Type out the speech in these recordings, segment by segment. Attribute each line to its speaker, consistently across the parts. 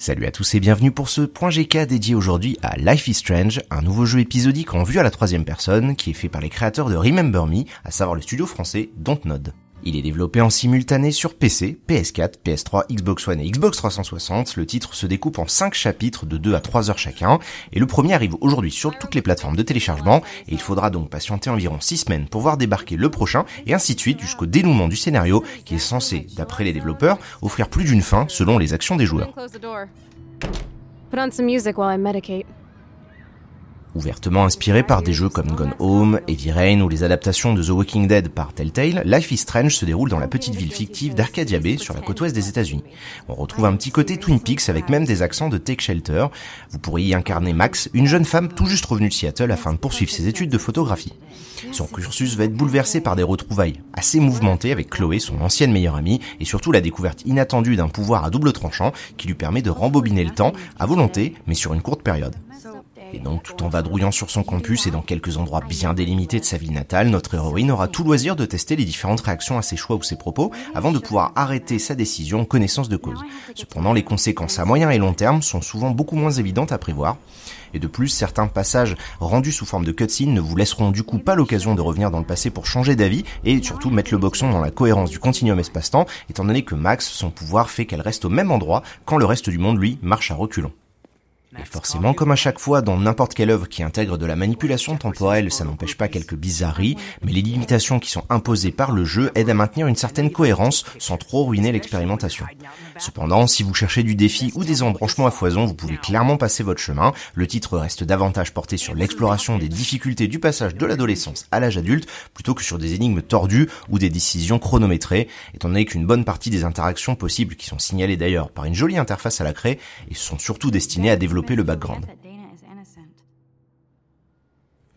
Speaker 1: Salut à tous et bienvenue pour ce point GK dédié aujourd'hui à Life is Strange, un nouveau jeu épisodique en vue à la troisième personne qui est fait par les créateurs de Remember Me, à savoir le studio français Dontnod. Il est développé en simultané sur PC, PS4, PS3, Xbox One et Xbox 360. Le titre se découpe en 5 chapitres de 2 à 3 heures chacun et le premier arrive aujourd'hui sur toutes les plateformes de téléchargement et il faudra donc patienter environ 6 semaines pour voir débarquer le prochain et ainsi de suite jusqu'au dénouement du scénario qui est censé, d'après les développeurs, offrir plus d'une fin selon les actions des joueurs. Ouvertement inspiré par des jeux comme Gone Home, Heavy Rain ou les adaptations de The Walking Dead par Telltale, Life is Strange se déroule dans la petite ville fictive d'Arcadia Bay sur la côte ouest des États-Unis. On retrouve un petit côté Twin Peaks avec même des accents de Take Shelter. Vous pourrez y incarner Max, une jeune femme tout juste revenue de Seattle afin de poursuivre ses études de photographie. Son cursus va être bouleversé par des retrouvailles assez mouvementées avec Chloé, son ancienne meilleure amie, et surtout la découverte inattendue d'un pouvoir à double tranchant qui lui permet de rembobiner le temps à volonté, mais sur une courte période. Et donc, tout en vadrouillant sur son campus et dans quelques endroits bien délimités de sa ville natale, notre héroïne aura tout loisir de tester les différentes réactions à ses choix ou ses propos avant de pouvoir arrêter sa décision en connaissance de cause. Cependant, les conséquences à moyen et long terme sont souvent beaucoup moins évidentes à prévoir. Et de plus, certains passages rendus sous forme de cutscene ne vous laisseront du coup pas l'occasion de revenir dans le passé pour changer d'avis et surtout mettre le boxon dans la cohérence du continuum espace-temps, étant donné que Max, son pouvoir fait qu'elle reste au même endroit quand le reste du monde, lui, marche à reculons. Et forcément, comme à chaque fois dans n'importe quelle œuvre qui intègre de la manipulation temporelle, ça n'empêche pas quelques bizarreries, mais les limitations qui sont imposées par le jeu aident à maintenir une certaine cohérence sans trop ruiner l'expérimentation. Cependant, si vous cherchez du défi ou des embranchements à foison, vous pouvez clairement passer votre chemin. Le titre reste davantage porté sur l'exploration des difficultés du passage de l'adolescence à l'âge adulte plutôt que sur des énigmes tordues ou des décisions chronométrées, étant donné qu'une bonne partie des interactions possibles qui sont signalées d'ailleurs par une jolie interface à la craie et sont surtout destinées à développer le background.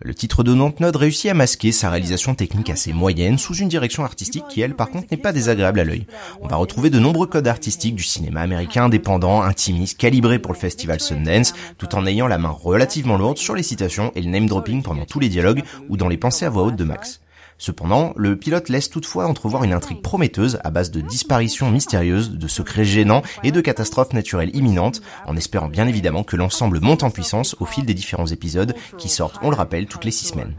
Speaker 1: Le titre de Node réussit à masquer sa réalisation technique assez moyenne sous une direction artistique qui, elle, par contre, n'est pas désagréable à l'œil. On va retrouver de nombreux codes artistiques du cinéma américain indépendant, intimiste, calibré pour le festival Sundance, tout en ayant la main relativement lourde sur les citations et le name dropping pendant tous les dialogues ou dans les pensées à voix haute de Max. Cependant, le pilote laisse toutefois entrevoir une intrigue prometteuse à base de disparitions mystérieuses, de secrets gênants et de catastrophes naturelles imminentes, en espérant bien évidemment que l'ensemble monte en puissance au fil des différents épisodes qui sortent, on le rappelle, toutes les six semaines.